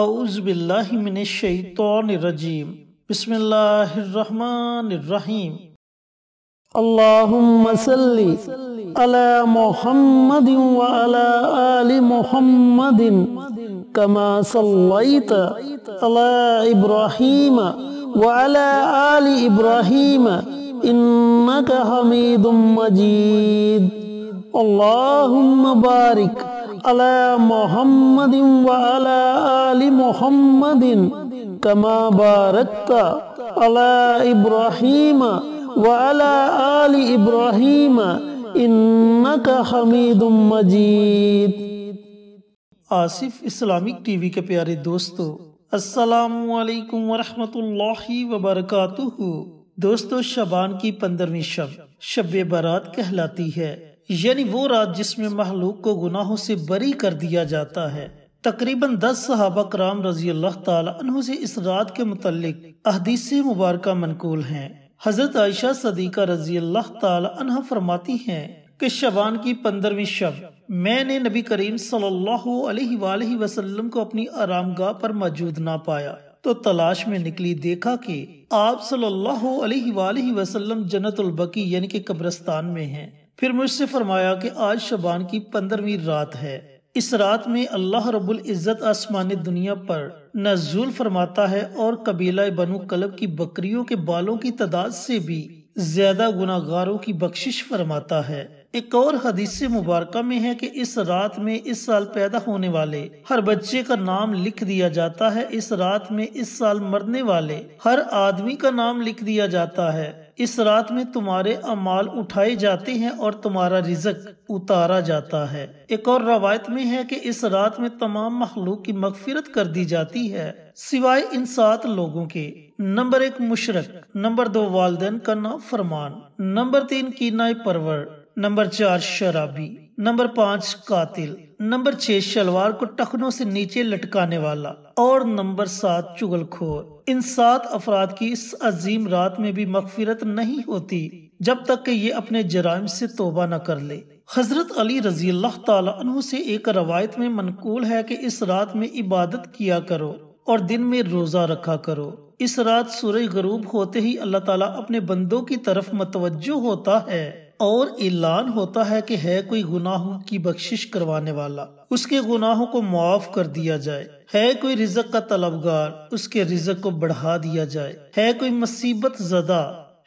अउज़बिल्लिमिनशतरजीम बसमीम अल्लाहुम्मसल्लि अला मुहम्मद कमा सल्लैत अला इब्राहीम व अला आलि इब्राहीम इन्नका हमीदुम मजीद अल्लाहुम्म बारिक अला मोहम्मद अला मोहम्मद कमा बारक अला इब्राहिम व अली आलि इब्राहिम इन्नक हमीदुम मजीद आसिफ इस्लामिक टीवी के प्यारे दोस्तों अस्सलाम वालेकुम वरहमतुल्लाहि व बरकातुहू दोस्तों शबान की पंद्रहवीं शब शब बारात कहलाती है यानी वो रात जिसमें महलूक को गुनाहों से बरी कर दिया जाता है तकरीबन दस सहाबा कराम रजी अल्लाह तु से इस रात के मुतालिक अहदीस मुबारक मनकूल हैं हजरत आयशा सदीका रजी अल्लाह तह फरमाती है कि शबान की पंद्रहवीं शब मैंने नबी करीम सल्लल्लाहु अलैहि वसल्लम को अपनी आरामगाह पर मौजूद ना पाया तो तलाश में निकली देखा कि आप सल्लल्लाहु अलैहि वसल्लम जन्नतुल बकी यानी कि कब्रस्तान में हैं फिर मुझसे फरमाया कि आज शबान की पंद्रहवीं रात है इस रात में अल्लाह रब्बुल इज़्ज़त आसमान दुनिया पर नजूल फरमाता है और कबीला बनु कलब की बकरियों के बालों की तादाद से भी ज्यादा गुनागारों की बख्शिश फरमाता है एक और हदीस मुबारक में है कि इस रात में इस साल पैदा होने वाले हर बच्चे का नाम लिख दिया जाता है इस रात में इस साल मरने वाले हर आदमी का नाम लिख दिया जाता है इस रात में तुम्हारे अमाल उठाए जाते हैं और तुम्हारा रिजक उतारा जाता है एक और रवायत में है कि इस रात में तमाम मखलूक की मगफिरत कर दी जाती है सिवाय इन सात लोगों के नंबर एक मुशरक नंबर दो वालदेन का ना फरमान नंबर तीन की नाई परवर नंबर चार शराबी नंबर पाँच कातिल नंबर छह शलवार को टखनों से नीचे लटकाने वाला और नंबर सात चुगलखोर इन सात अफराद की इस अजीम रात में भी मगफिरत नहीं होती जब तक कि ये अपने जराइम से तोबा न कर ले हजरत अली रजी अल्लाह तु से एक रवायत में मनकूल है कि इस रात में इबादत किया करो और दिन में रोजा रखा करो इस रात सूरज गरूब होते ही अल्लाह ताला अपने बंदों की तरफ मतवजो होता है और ऐलान होता है कि है कोई गुनाहों की बख्शिश करवाने वाला उसके गुनाहों को मुआफ कर दिया जाए है कोई रिजक का तलबगार उसके रिजक को बढ़ा दिया जाए है कोई मुसीबत जदा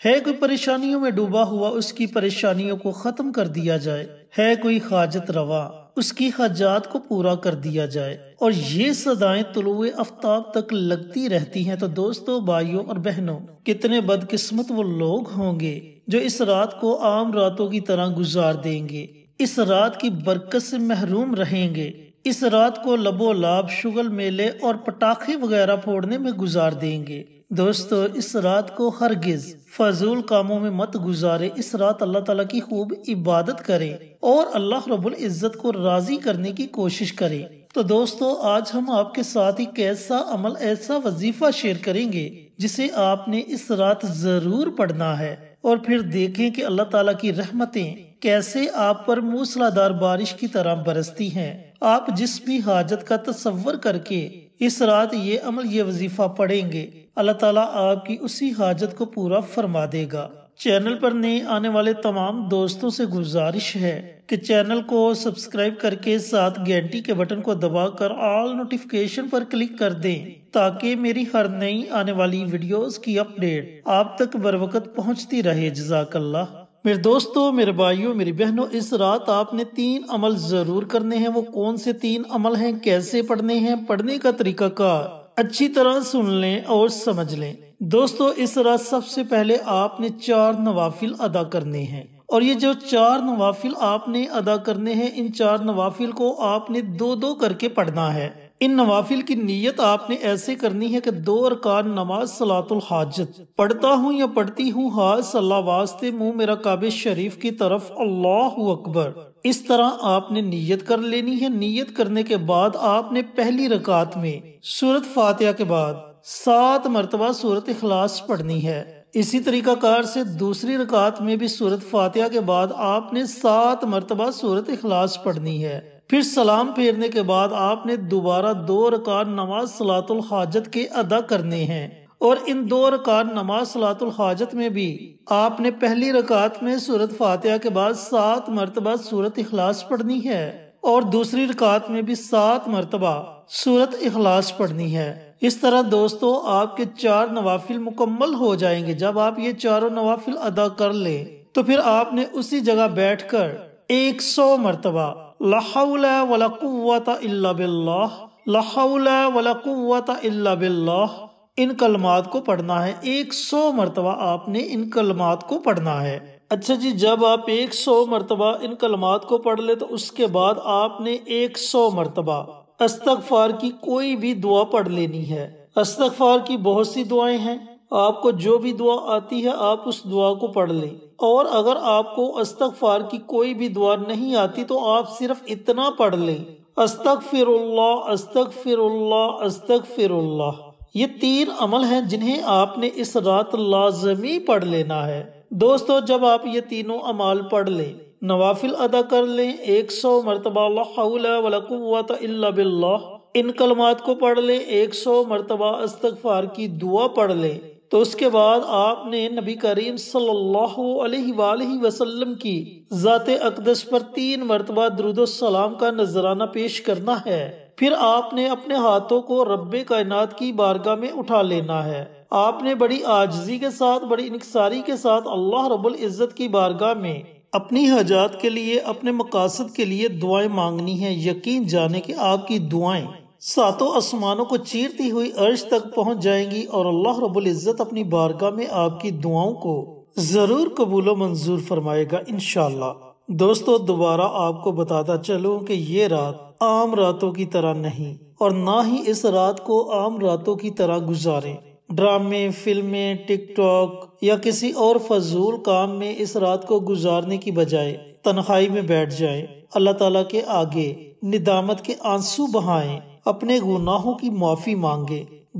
है कोई परेशानियों में डूबा हुआ उसकी परेशानियों को खत्म कर दिया जाए है कोई हाजत रवा उसकी हजात को पूरा कर दिया जाए और ये सदाएं तुलुए आफ्ताब तक लगती रहती हैं तो दोस्तों भाइयों और बहनों कितने बदकिस्मत वो लोग होंगे जो इस रात को आम रातों की तरह गुजार देंगे इस रात की बरकत से महरूम रहेंगे इस रात को लबो लाभ शुगल मेले और पटाखे वगैरह फोड़ने में गुजार देंगे दोस्तों इस रात को हरगिज फजूल कामों में मत गुजारे इस रात अल्लाह ताला की खूब इबादत करें और अल्लाह रबुल इज़्ज़त को राजी करने की कोशिश करें तो दोस्तों आज हम आपके साथ एक ऐसा अमल ऐसा वजीफा शेयर करेंगे जिसे आपने इस रात जरूर पढ़ना है और फिर देखें कि अल्लाह ताला की रहमतें कैसे आप पर मूसलाधार बारिश की तरह बरसती हैं आप जिस भी हाजत का तस्वर करके इस रात ये अमल ये वजीफा पढ़ेंगे अल्लाह ताला आपकी उसी हाजत को पूरा फरमा देगा चैनल पर नए आने वाले तमाम दोस्तों से गुजारिश है कि चैनल को सब्सक्राइब करके साथ घंटी के बटन को दबाकर ऑल नोटिफिकेशन पर क्लिक कर दें ताकि मेरी हर नई आने वाली वीडियोस की अपडेट आप तक बर वक्त पहुँचती रहे जजाकल्ला मेरे दोस्तों मेरे भाइयों मेरी बहनों इस रात आपने तीन अमल जरूर करने हैं वो कौन से तीन अमल हैं कैसे पढ़ने हैं पढ़ने का तरीका का अच्छी तरह सुन लें और समझ लें दोस्तों इस तरह सबसे पहले आपने चार नवाफिल अदा करने हैं और ये जो चार नवाफिल आपने अदा करने हैं इन चार नवाफिल को आपने दो दो करके पढ़ना है इन नवाफिल की नीयत आपने ऐसे करनी है कि दो अरकान नमाज सलातुल हाजत पढ़ता हूँ या पढ़ती हूँ हाज सल्ला वास्ते मुँह मेरा काबिल शरीफ की तरफ अल्लाह अकबर इस तरह आपने नीयत कर लेनी है नीयत करने के बाद आपने पहली रकात में सूरत फातिहा के बाद सात मरतबा सूरत अखलास पढ़नी है इसी तरीकाकार से दूसरी रकात में भी सूरत फातिहा के बाद आपने सात मरतबा सूरत अखलास पढ़नी है फिर सलाम फेरने के बाद आपने दोबारा दो रकार नमाज सलातुल हाजत के अदा करने हैं और इन दो रकार नमाज सलातुल हाजत में भी आपने पहली रकात में सूरत फातिहा के बाद सात मरतबा सूरत इखलास पढ़नी है और दूसरी रकात में भी सात मरतबा सूरत इखलास पढ़नी है इस तरह दोस्तों आपके चार नवाफिल मुकम्मल हो जाएंगे जब आप ये चारों नवाफिल अदा कर ले तो फिर आपने उसी जगह बैठ कर एक सौ मरतबा इन कलमात को पढ़ना है एक सौ मरतबा आपने इन कलमात को पढ़ना है अच्छा जी जब आप एक सौ मरतबा इन कलमात को पढ़ ले तो उसके बाद आपने एक सौ मरतबा अस्तगफार की कोई भी दुआ पढ़ लेनी है अस्तगफार की बहुत सी दुआएं हैं आपको जो भी दुआ आती है आप उस दुआ को पढ़ लें और अगर आपको अस्तगफार की कोई भी दुआ नहीं आती तो आप सिर्फ इतना पढ़ लें अस्तगफिरुल्लाह अस्तगफिरुल्लाह अस्तगफिरुल्लाह ये तीन अमल हैं जिन्हें आपने इस रात लाजमी पढ़ लेना है दोस्तों जब आप ये तीनों अमाल पढ़ लें नवाफिल अदा कर लें एक सौ मरतबा बिल्ला इन कलमात को पढ़ लें एक सौ मरतबा अस्तगफार की दुआ पढ़ लें तो उसके बाद आपने नबी करीम सल्लाम की जाते अकदस पर तीन मरतबा दरुद्लाम का नजराना पेश करना है फिर आपने अपने हाथों को रब कायनात की बारगाह में उठा लेना है आपने बड़ी आजजी के साथ बड़ी इनकसारी के साथ अल्लाह रब्बुल इज़्ज़त की बारगाह में अपनी हजात के लिए अपने मकासद के लिए दुआएं मांगनी है यकीन जाने कि आपकी दुआएं सातों आसमानों को चीरती हुई अर्श तक पहुंच जाएंगी और अल्लाह रब्बुल इज़्ज़त अपनी बारगाह में आपकी दुआओं को ज़रूर कबूल मंजूर फरमाएगा इन दोस्तों दोबारा आपको बताता चलूँ कि ये रात आम रातों की तरह नहीं और ना ही इस रात को आम रातों की तरह गुजारें ड्रामे फिल्में टिकटॉक या किसी और फजूल काम में इस रात को गुजारने की बजाय तनखाई में बैठ जाएं, अल्लाह ताला के आगे निदामत के आंसू बहाएं अपने गुनाहों की माफ़ी मांगे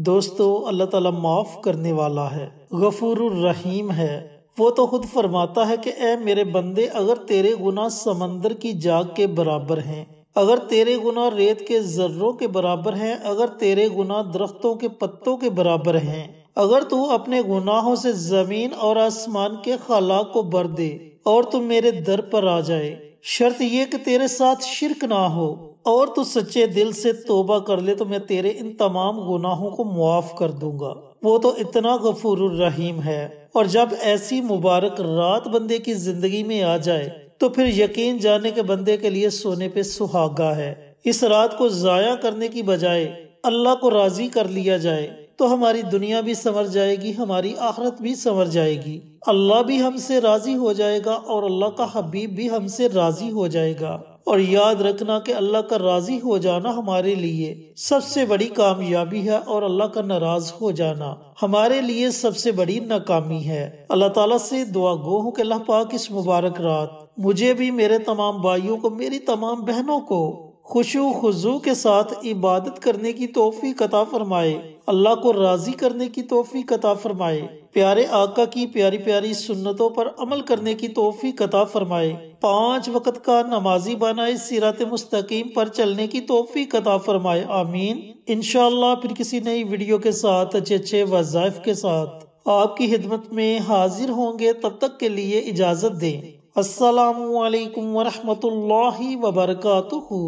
दोस्तों अल्लाह ताला माफ़ करने वाला है गफूर रहीम है वो तो खुद फरमाता है कि ए मेरे बंदे अगर तेरे गुनाह समंदर की जाग के बराबर हैं अगर तेरे गुनाह रेत के जर्रों के बराबर हैं अगर तेरे गुनाह दरख्तों के पत्तों के बराबर हैं अगर तू अपने गुनाहों से जमीन और आसमान के खलाक को भर दे और तुम मेरे दर पर आ जाए शर्त ये कि तेरे साथ शिरक ना हो और तू सच्चे दिल से तोबा कर ले तो मैं तेरे इन तमाम गुनाहों को मुआफ कर दूंगा वो तो इतना गफूर रहीम है और जब ऐसी मुबारक रात बंदे की जिंदगी में आ जाए तो फिर यकीन जाने के बंदे के लिए सोने पे सुहागा है इस रात को जाया करने की बजाय अल्लाह को राजी कर लिया जाए तो हमारी दुनिया भी संवर जाएगी हमारी आखरत भी संवर जाएगी अल्लाह भी हमसे राजी हो जाएगा और अल्लाह का हबीब भी हमसे राजी हो जाएगा और याद रखना कि अल्लाह का राजी हो जाना हमारे लिए सबसे बड़ी कामयाबी है और अल्लाह का नाराज हो जाना हमारे लिए सबसे बड़ी नाकामी है अल्लाह ताला से दुआ गो हूँ कि अल्लाह पाक इस मुबारक रात मुझे भी मेरे तमाम भाइयों को मेरी तमाम बहनों को खुशो खजू के साथ इबादत करने की तोहफ़ी कता फरमाए अल्लाह को राज़ी करने की तोहफ़ी कता फरमाए प्यारे आका की प्यारी प्यारी सुन्नतों पर अमल करने की तोहफ़ी कता फरमाए पाँच वक़्त का नमाजी बनाए सिरात मुस्तकीम पर चलने की तोहफ़ी कता फरमाए आमीन इन फिर किसी नई वीडियो के साथ अच्छे अच्छे वज़ाइफ के साथ आपकी खिदमत में हाजिर होंगे तब तक के लिए इजाज़त दें असलकम वरहमल वबरकू